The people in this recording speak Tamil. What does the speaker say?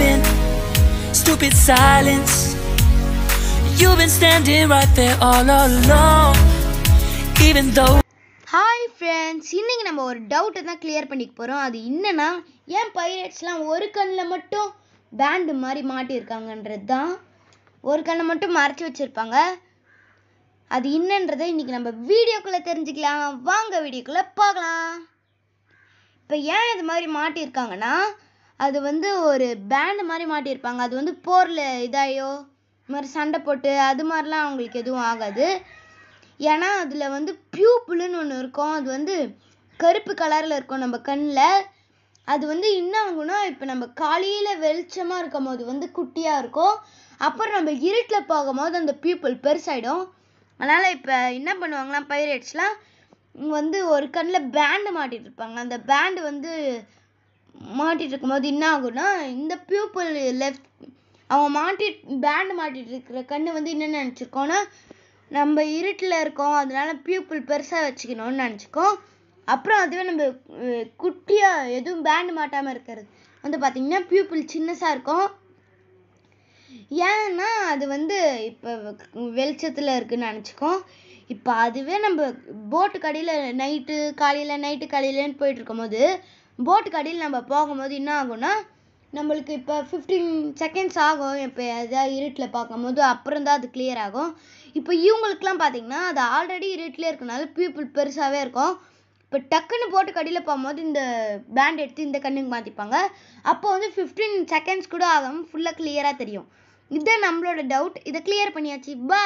been stupid silence. You've been standing right there all along, even though. Hi friends இன்றைக்கி நம்ம ஒரு டவுட்டை தான் கிளியர் பண்ணிக்க போகிறோம் அது என்னென்னா ஏன் பைரட்ஸ்லாம் ஒரு கண்ணில் மட்டும் பேண்டு மாதிரி மாட்டியிருக்காங்கன்றது தான் ஒரு கண்ணை மட்டும் மறைச்சி வச்சுருப்பாங்க அது என்னன்றதை இன்றைக்கி நம்ம வீடியோக்குள்ளே தெரிஞ்சுக்கலாம் வாங்க வீடியோக்குள்ளே பார்க்கலாம் இப்போ ஏன் இது மாதிரி மாட்டியிருக்காங்கன்னா அது வந்து ஒரு பேண்டு மாதிரி மாட்டியிருப்பாங்க அது வந்து போரில் இதாயோ இது மாதிரி சண்டை போட்டு அது மாதிரிலாம் அவங்களுக்கு எதுவும் ஆகாது ஏன்னா அதில் வந்து பியூப்புளுன்னு ஒன்று இருக்கும் அது வந்து கருப்பு கலரில் இருக்கும் நம்ம கண்ணில் அது வந்து என்ன ஆகும்னா இப்போ நம்ம காலையில் வெளிச்சமாக இருக்கும் போது வந்து குட்டியாக இருக்கும் அப்புறம் நம்ம இருட்டில் போகும்போது அந்த பியூப்புள் பெருசாகிடும் அதனால் இப்போ என்ன பண்ணுவாங்கன்னா பைரேட்ஸ்லாம் வந்து ஒரு கண்ணில் பேண்டு மாட்டிகிட்டு இருப்பாங்க அந்த பேண்டு வந்து மாட்டிகிட்டு இருக்கும்போது என்ன ஆகும்னா இந்த பியூப்பிள் லெஃப்ட் அவன் மாட்டி பேண்டு மாட்டிகிட்டு இருக்கிற கண் வந்து என்ன நினச்சிருக்கோன்னா நம்ம இருட்டில் இருக்கோம் அதனால பியூப்பிள் பெருசாக வச்சுக்கணும்னு நினச்சிக்கோம் அப்புறம் அதுவே நம்ம குட்டியாக எதுவும் பேண்டு மாட்டாமல் இருக்கிறது வந்து பார்த்திங்கன்னா பியூப்பிள் சின்னசாக இருக்கும் ஏன்னா அது வந்து இப்போ வெளிச்சத்தில் இருக்குன்னு நினச்சிக்கோம் இப்போ அதுவே நம்ம போட்டு கடையில் நைட்டு காலையில் நைட்டு காலையிலன்னு போயிட்டு போது போட்டுக்கு அடியில் நம்ம போகும்போது என்ன ஆகும்னா நம்மளுக்கு இப்போ ஃபிஃப்டீன் செகண்ட்ஸ் ஆகும் இப்போ எதாவது இருட்டில் பார்க்கும்போது அப்புறம் தான் அது கிளியர் ஆகும் இப்போ இவங்களுக்குலாம் பார்த்தீங்கன்னா அது ஆல்ரெடி இருட்டிலே இருக்கனால பீப்புள் பெருசாகவே இருக்கும் இப்போ டக்குன்னு போட்டு கடியில் போகும்போது இந்த பேண்ட் எடுத்து இந்த கண்ணுக்கு மாற்றிப்பாங்க அப்போ வந்து ஃபிஃப்டீன் செகண்ட்ஸ் கூட ஆகாமல் ஃபுல்லாக கிளியராக தெரியும் இதுதான் நம்மளோட டவுட் இதை கிளியர் பண்ணியாச்சு பா